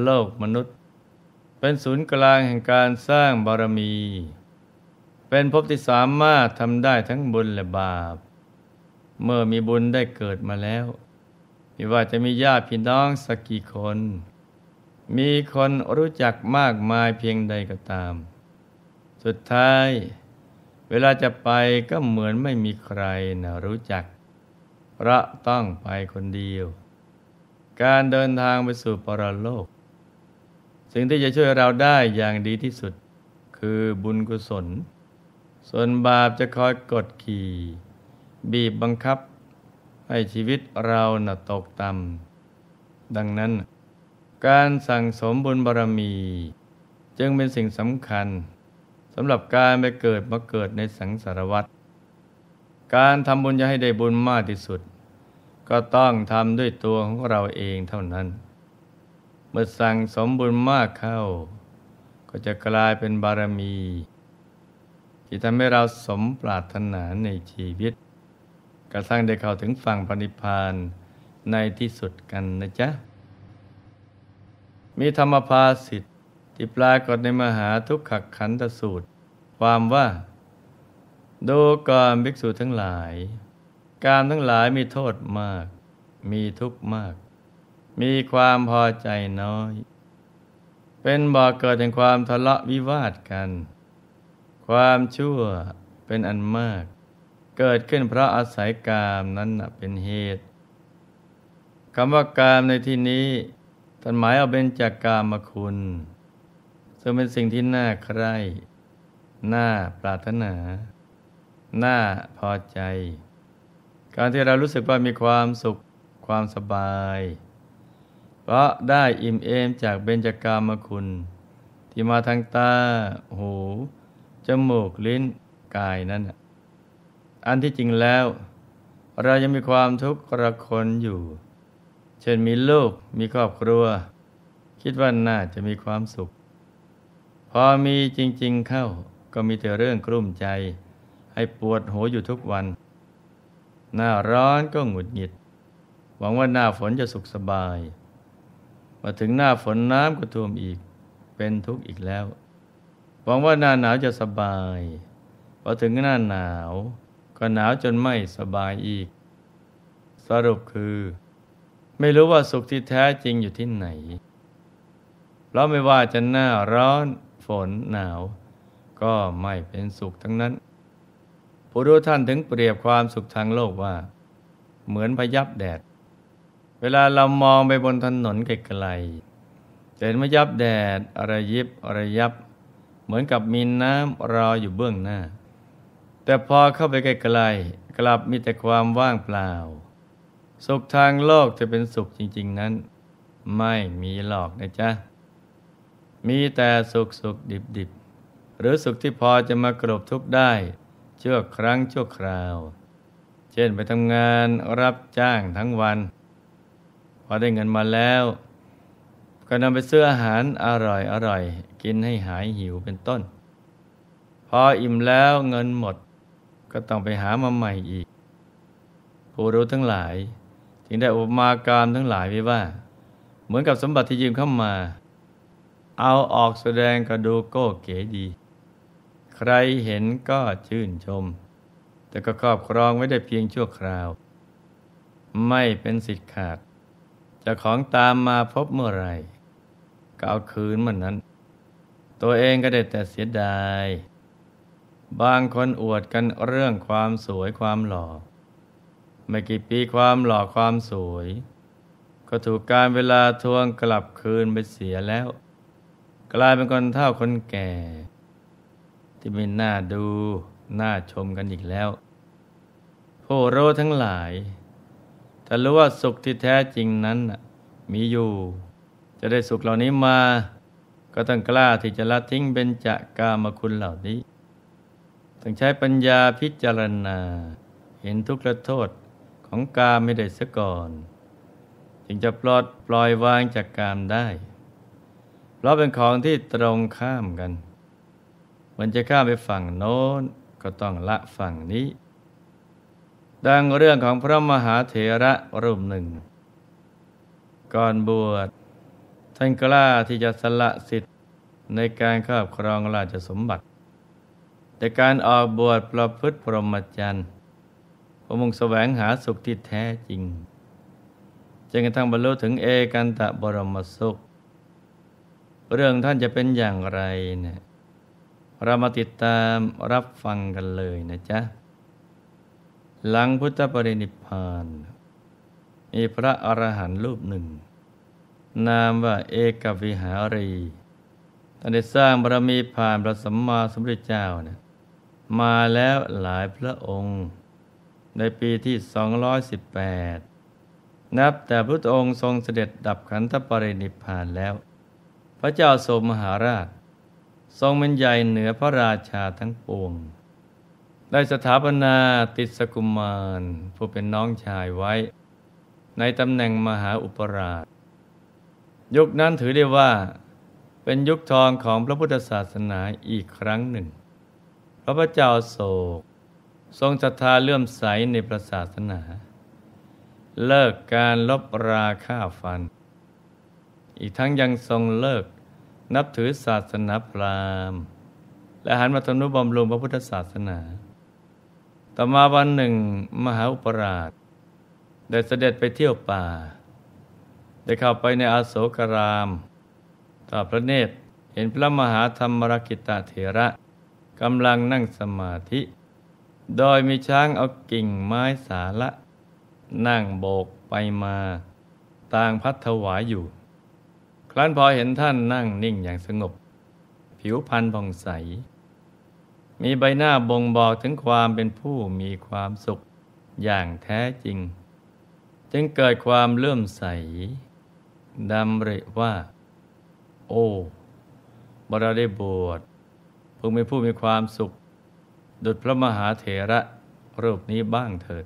โลกมนุษย์ เป็นศูนย์กลางแห่งการสร้างบารมี เป็นภพที่สามารถทำได้ทั้งบุญและบาป เมื่อมีบุญได้เกิดมาแล้ว ไม่ว่าจะมีญาติพี่น้องสักกี่คน มีคนรู้จักมากมายเพียงใดก็ตาม สุดท้ายเวลาจะไปก็เหมือนไม่มีใครนะรู้จักพระต้องไปคนเดียว การเดินทางไปสู่ปรโลกสิ่งที่จะช่วยเราได้อย่างดีที่สุด คือบุญกุศล ส่วนบาปจะคอยกดขี่ บีบบังคับ ให้ชีวิตเราหนะตกต่ำดังนั้น การสั่งสมบุญบารรมี จึงเป็นสิ่งสำคัญสำหรับการไปเกิดมาเกิดในสังสารวัฏการทำบุญจะให้ได้บุญมากที่สุด ก็ต้องทำด้วยตัวของเราเองเท่านั้นเมื่อสั่งสมบุญมากเข้า ก็จะกลายเป็นบารมี ที่ทำให้เราสมปรารถนาในชีวิตกระทั่งได้เข้าถึงฝั่งปณิพานในที่สุดกันนะจ๊ะ มีธรรมภาสิทธิ์ที่ปรากฏในมหาทุกขขันธสูตร ความว่าดูกรมภิกษุทั้งหลาย การทั้งหลายมีโทษมาก มีทุกข์มากมีความพอใจน้อย เป็นบ่อกเกิดแห่งความทะเลาะวิวาทกัน ความชั่วเป็นอันมาก เกิดขึ้นเพราะอาศัยกามนั้นเป็นเหตุคำว่ากามในที่นี้ ท่านหมายเอาเป็นจากกามคุณ ซึ่งเป็นสิ่งที่น่าใคร่ น่าปรารถนา น่าพอใจ การที่เรารู้สึกว่ามีความสุข ความสบายราะได้อิ่มเอมจากเบญจกามคุณ ที่มาทางตา หู จมูก ลิ้น กายนั้นอันที่จริงแล้ว เรายังมีความทุกข์ระคนอยู่ เช่นมีลูกมีครอบครัว คิดว่าน่าจะมีความสุข พอมีจริง ๆเข้าก็มีแต่เรื่องกลุ้มใจ ให้ปวดหัวอยู่ทุกวัน หน้าร้อนก็หงุดหงิด หวังว่าหน้าฝนจะสุขสบายมาถึงหน้าฝนน้ำก็ท่วมอีกเป็นทุกข์อีกแล้วหวังว่าหน้าหนาวจะสบาย พอถึงหน้าหนาวก็หนาวจนไม่สบายอีก สรุปคือ ไม่รู้ว่าสุขที่แท้จริงอยู่ที่ไหน เพราะไม่ว่าจะหน้าร้อนฝนหนาว ก็ไม่เป็นสุขทั้งนั้นผู้รู้ท่านถึงเปรียบความสุขทางโลกว่า เหมือนพยับแดดเวลาเรามองไปบนถนนไกลๆเห็นมายับแดดอะไรยิบอะไรยับ เหมือนกับมีน้ำรออยู่เบื้องหน้า แต่พอเข้าไปไกลๆกลับมีแต่ความว่างเปล่า สุขทางโลกจะเป็นสุข จริง ๆนั้น ไม่มีหลอกนะจ๊ะ มีแต่สุข สุขดิบดิบหรือ สุขที่พอจะมากรบทุกได้ เชื่อครั้งชั่วคราว เช่นไปทำงานรับจ้างทั้งวันพอได้เงินมาแล้ว ก็นำไปซื้ออาหารอร่อยอร่อยกินให้หายหิวเป็นต้น พออิ่มแล้วเงินหมดก็ต้องไปหามาใหม่อีก ผู้รู้ทั้งหลายจึงได้อุปมาการทั้งหลายไว้ว่า เหมือนกับสมบัติที่ยืมเข้ามา เอาออกแสดงก็ดูโก้เก๋ดี ใครเห็นก็ชื่นชม แต่ก็ครอบครองไว้ได้เพียงชั่วคราว ไม่เป็นสิทธิ์ขาดจะของตามมาพบเมื่อไรก็เอาคืนมันนั้น ตัวเองก็ได้แต่เสียดาย บางคนอวดกันเรื่องความสวยความหล่อ ไม่กี่ปีความหล่อความสวย ก็ถูกการเวลาทวงกลับคืนไปเสียแล้ว กลายเป็นคนเท่าคนแก่ ที่ไม่น่าดูน่าชมกันอีกแล้ว ผู้รู้ทั้งหลายแต่รู้ว่าสุขที่แท้จริงนั้นมีอยู่ จะได้สุขเหล่านี้มา ก็ต้องกล้าที่จะละทิ้งเบญจากามคุณเหล่านี้ต้องใช้ปัญญาพิจารณา เห็นทุกข์และโทษของกามไม่ได้ซะก่อนจึงจะปลดปล่อยวางจากกามได้ เพราะเป็นของที่ตรงข้ามกันมันจะข้ามไปฝั่งโน้นก็ต้องละฝั่งนี้ดังเรื่องของพระมหาเถระรูปหนึ่ง ก่อนบวชท่านกล้าที่จะสละสิทธิ์ ในการครอบครองราชสมบัติแต่การออกบวชประพฤติพรหมจรรย์พระมงแสวงหาสุขที่แท้จริงจงกระทั่งบรรลุถึงเอกันตะบรมสุข เรื่องท่านจะเป็นอย่างไรเนะี่ยเรามาติดตามรับฟังกันเลยนะจ๊ะหลังพุทธปรินิพานมีพระอรหันต์รูปหนึ่ง นามว่าเอกวิหารีท่านได้สร้างบารมีผ่านพระสัมมาสัมพุทธเจ้าเนี่ยมาแล้วหลายพระองค์ ในปีที่ 218 นับแต่พระองค์ทรงเสด็จดับขันธปรินิพพานแล้ว พระเจ้าโสมมหาราช ทรงเป็นใหญ่เหนือพระราชาทั้งปวงได้สถาปนาติสกุมาร ผู้เป็นน้องชายไว้ ในตำแหน่งมหาอุปราช ยุคนั้นถือได้ว่าเป็นยุคทองของพระพุทธศาสนาอีกครั้งหนึ่ง พระพเจ้าโศกทรงศรัทธาเลื่อมใสในพระศาสนา เลิกการลบราฆ่าฟันอีกทั้งยังทรงเลิกนับถือศาสนาพราหมณ์ และหันมาทำนุบำรุงพระพุทธศาสนาต่อมาวันหนึ่งมหาอุปราชได้เสด็จไปเที่ยวป่า ได้เข้าไปในอาโศกราม ต่อพระเนตรเห็นพระมหาธรรมรกิตาเถระกำลังนั่งสมาธิ โดยมีช้างเอากิ่งไม้สาละ นั่งโบกไปมา ต่างพัดถวายอยู่ ครั้นพอเห็นท่านนั่งนิ่งอย่างสงบ ผิวพรรณผ่องใสมีใบหน้าบ่งบอกถึงความเป็นผู้มีความสุขอย่างแท้จริง จึงเกิดความเลื่อมใส ดำริว่า โอ้บราได้บวชพึงเป็นผู้มีความสุข ดุจพระมหาเถระรูปนี้บ้างเถิด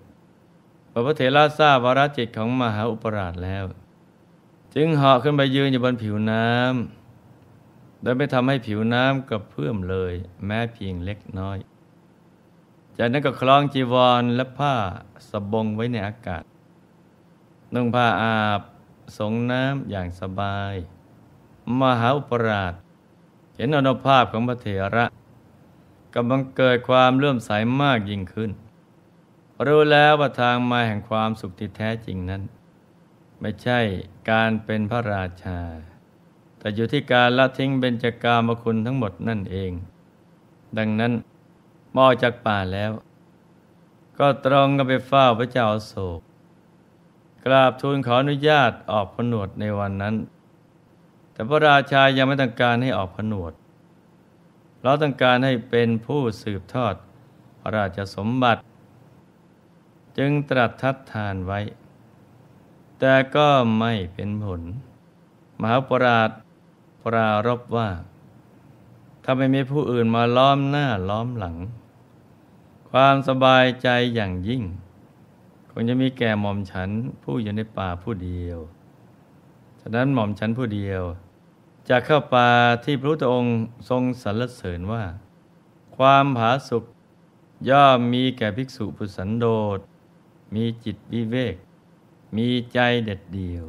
พระเถระทราบวรจิตของมหาอุปราชแล้ว จึงเหาะขึ้นไปยืนอยู่บนผิวน้ำโดยไม่ทำให้ผิวน้ำกระเพื่อมเลยแม้เพียงเล็กน้อยจากนั้นก็คล้องจีวรและผ้าสบงไว้ในอากาศ นุ่งผ้าอาบสงน้ำอย่างสบาย มหาอุปราชเห็นอนุภาพของพระเถระกำลังเกิดความเลื่อมใสมากยิ่งขึ้น รู้แล้วว่าทางมาแห่งความสุขที่แท้จริงนั้น ไม่ใช่การเป็นพระราชาแต่อยู่ที่การละทิ้งเบญจากามคุณทั้งหมดนั่นเอง ดังนั้นมอจากป่าแล้ว ก็ตรองกับไปเฝ้าพระเจ้าโศกกราบทูลขออนุญาตออกผนวดในวันนั้น แต่พระราชายังไม่ต้องการให้ออกผนวดเราต้องการให้เป็นผู้สืบทอดพระราชสมบัติ จึงตรัสทัดทานไว้ แต่ก็ไม่เป็นผล มหาปราชปรารบว่า ถ้าไม่มีผู้อื่นมาล้อมหน้าล้อมหลัง ความสบายใจอย่างยิ่งคงจะมีแก่หม่อมฉันผู้อยู่ในป่าผู้เดียวฉะนั้นหม่อมฉันผู้เดียว จะเข้าป่าที่พระพุทธองค์ทรงสรรเสริญว่า ความผาสุกย่อมมีแก่ภิกษุผู้สันโดษ มีจิตวิเวก มีใจเด็ดเดี่ยว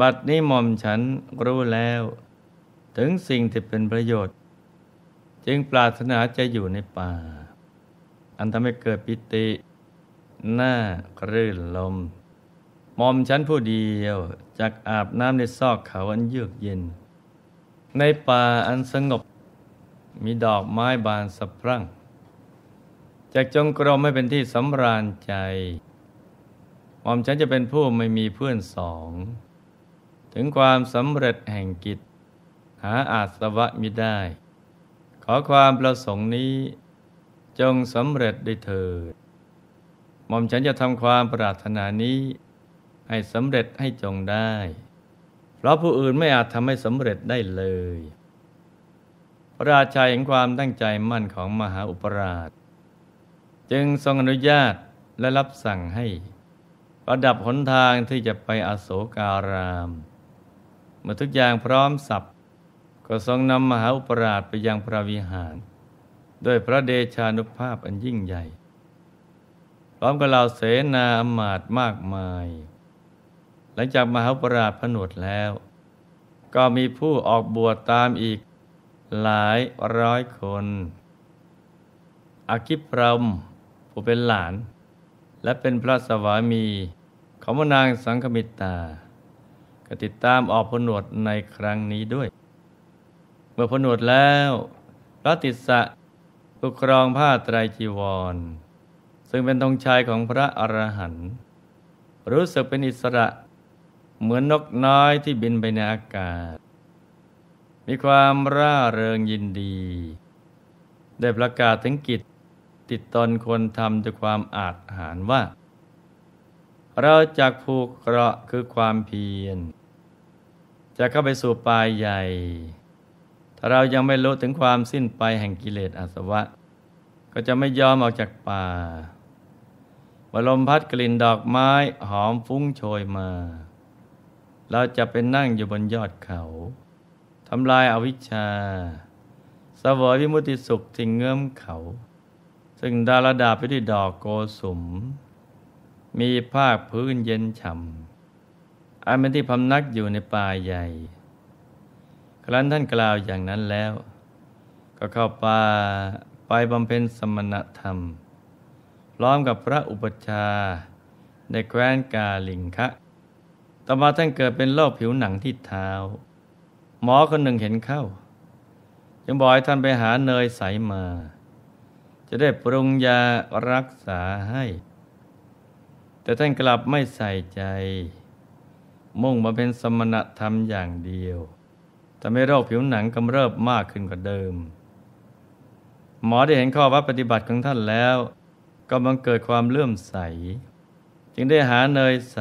บัดนี้หม่อมฉันรู้แล้ว ถึงสิ่งที่เป็นประโยชน์ จึงปรารถนาจะอยู่ในป่า อันทำให้เกิดปิติ หน้ารื่นลมหม่อมฉันผู้เดียวจากอาบน้ำในซอกเขาอันเยือกเย็นในป่าอันสงบมีดอกไม้บานสะพรั่งจากจงกรมให้เป็นที่สำราญใจหม่อมฉันจะเป็นผู้ไม่มีเพื่อนสองถึงความสำเร็จแห่งกิจหาอาสวะมิได้ ขอความประสงค์นี้จงสำเร็จได้เถิดหม่อมฉันจะทำความปรารถนานี้ให้สำเร็จให้จงได้ เพราะผู้อื่นไม่อาจทำให้สำเร็จได้เลย พระราชาเห็นความตั้งใจมั่นของมหาอุปราช จึงทรงอนุญาตและรับสั่งให้ ประดับหนทางที่จะไปอโศการามเมื่อทุกอย่างพร้อมสับก็ทรงนำมหาอุปราชไปยังพระวิหารด้วยพระเดชานุภาพอันยิ่งใหญ่ พร้อมกับเหล่าเสนาอมาตย์มากมาย หลังจากมหาอุปราชผนวดแล้ว ก็มีผู้ออกบวชตามอีกหลายร้อยคนอากิพรมผู้เป็นหลาน และเป็นพระสวามีของนางสังคมิตา็ติดตามออกผนวดในครั้งนี้ด้วย เมื่อผนวดแล้วพระติสะผู้ครองผ้าไตรจีวร ซึ่งเป็นธงชายของพระอรหันต์รู้สึกเป็นอิสระเหมือนนกน้อยที่บินไปในอากาศ มีความร่าเริงยินดี ได้ประกาศถึงกิจติดตนควรทำด้วยความอาจหารว่าเราจากผูกเกราะคือความเพียรจะเข้าไปสู่ปลายใหญ่ ถ้าเรายังไม่รู้ถึงความสิ้นไปแห่งกิเลสอาสวะ ก็จะไม่ยอมออกจากป่าว่ลมพัดกลิ่นดอกไม้หอมฟุ้งโชยมา เราจะเป็นนั่งอยู่บนยอดเขา ทำลายอาวิชชาสเสวยวิมุติสุขสิ่งเงื้อมเขา ซึ่งดาราดาไปด้วยดอกโกสุม มีภาคพื้นเย็นฉ่ำอันเป็นที่พำนักอยู่ในป่าใหญ่ ครั้นท่านกล่าวอย่างนั้นแล้ว ก็เข้าป่าไปบำเพ็ญสมณธรรมพร้อมกับพระอุปชา ในแคว้นกาลิงคะต่อมาท่านเกิดเป็นโรคผิวหนังที่เท้า หมอคนหนึ่งเห็นเข้า จึงบอกให้ท่านไปหาเนยใสมา จะได้ปรุงยารักษาให้ แต่ท่านกลับไม่ใส่ใจมุ่งมาเป็นสมณธรรมอย่างเดียวทำให้โรคผิวหนังกำเริบมากขึ้นกว่าเดิม หมอได้เห็นข้อวัดปฏิบัติของท่านแล้ว ก็บังเกิดความเลื่อมใส จึงได้หาเนยใส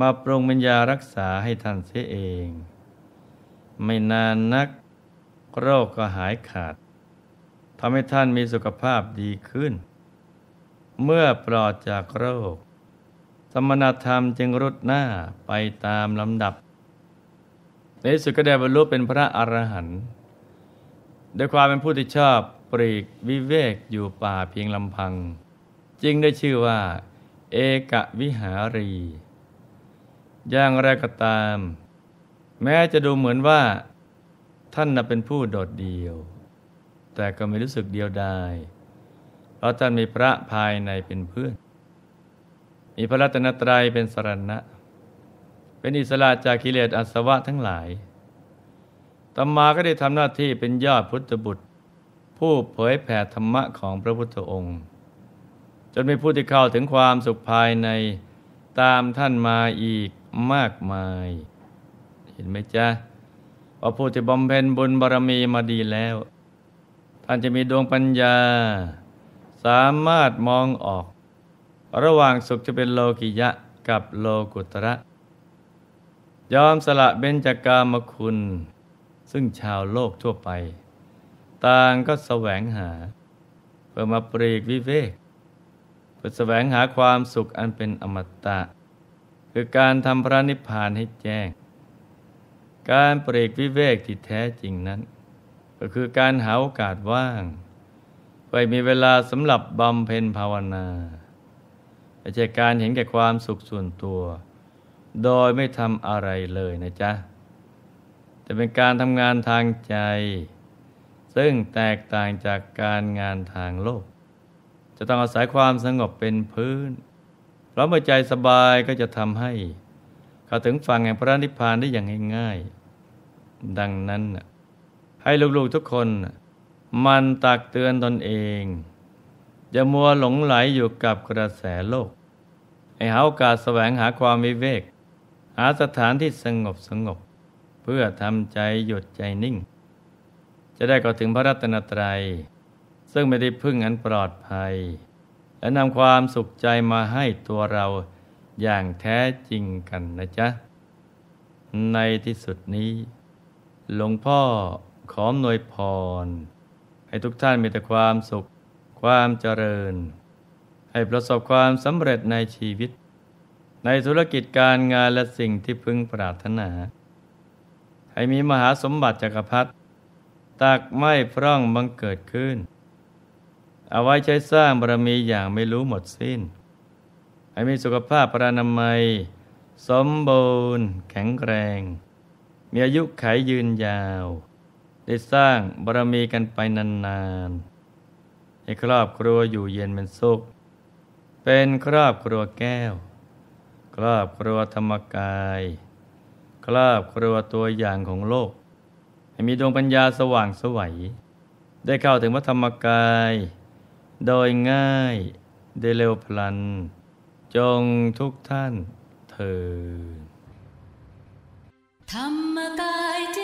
มาปรุงเป็นยารักษาให้ท่านเสียเอง ไม่นานนักโรคก็หายขาดทำให้ท่านมีสุขภาพดีขึ้น เมื่อปลอดจากโรคสมณธรรมจึงรุดหน้าไปตามลำดับ ในสุดก็ได้บรรลุเป็นพระอรหันต์ด้วยความเป็นผู้ที่ชอบปรีกวิเวกอยู่ป่าเพียงลำพังจึงได้ชื่อว่า เอกวิหารี อย่างแรก็ตาม แม้จะดูเหมือนว่าท่านเป็นผู้โดดเดี่ยว แต่ก็ไม่รู้สึกเดียวดายเพราะท่านมีพระภายในเป็นเพื่อนมีพระรัตนตรัยเป็นสรณะ เป็นอิสระจากกิเลสอาสวะทั้งหลายตัมมาก็ได้ทำหน้าที่เป็นยอดพุทธบุตร ผู้เผยแผ่ธรรมะของพระพุทธองค์ จนมีผู้ที่เข้าถึงความสุขภายในตามท่านมาอีกมากมาย เห็นไหมจ๊ะว่าผู้ที่บำเพ็ญบุญบารมีมาดีแล้ว ท่านจะมีดวงปัญญา สามารถมองออกระหว่างสุขจะเป็นโลกิยะกับโลกุตระยอมสละเบญจากกามคุณ ซึ่งชาวโลกทั่วไป ต่างก็แสวงหา เพื่อมาปรีกวิเวก เพื่อแสวงหาความสุขอันเป็นอมตะ คือการทำพระนิพพานให้แจ้ง การปรีกวิเวกที่แท้จริงนั้น ก็คือการหาโอกาสว่าง ไปมีเวลาสำหรับบำเพ็ญภาวนาแต่จารการเห็นแก่ความสุขส่วนตัว โดยไม่ทำอะไรเลยนะจ๊ะแต่เป็นการทำงานทางใจ ซึ่งแตกต่างจากการงานทางโลก จะต้องอาศัยความสงบเป็นพื้นเพราะเมื่อใจสบายก็จะทำให้ เข้าถึงฝั่งแห่งพระนิพพานได้อย่างง่ายๆ ดังนั้น ให้ลูกๆทุกคน มันตักเตือนตนเองจะมัวหลงไหลอยู่กับกระแสโลก ไอ้หาโอกาสแสวงหาความวิเวก หาสถานที่สงบสงบ เพื่อทำใจหยุดใจนิ่ง จะได้ก่อถึงพระรัตนตรัย ซึ่งไม่ได้พึ่งอันปลอดภัย และนำความสุขใจมาให้ตัวเราอย่างแท้จริงกันนะจ๊ะ ในที่สุดนี้ หลวงพ่อขอหน่วยพร ให้ทุกท่านมีแต่ความสุขความเจริญ ให้ประสบความสำเร็จในชีวิต ในธุรกิจการงานและสิ่งที่พึงปรารถนา ให้มีมหาสมบัติจักรพรรดิตักไม่พร่องบังเกิดขึ้น เอาไว้ใช้สร้างบารมีอย่างไม่รู้หมดสิ้น ให้มีสุขภาพประนามัย สมบูรณ์ แข็งแรง มีอายุขยยืนยาว ได้สร้างบารมีกันไปนานๆให้ครอบครัวอยู่เย็นเป็นสุข เป็นครอบครัวแก้ว ครอบครัวธรรมกาย ครอบครัวตัวอย่างของโลกให้มีดวงปัญญาสว่างสวัย ได้เข้าถึงระธรรมกาย โดยง่ายได้เร็วพลันจงทุกท่านเถิดธรรมกายเจ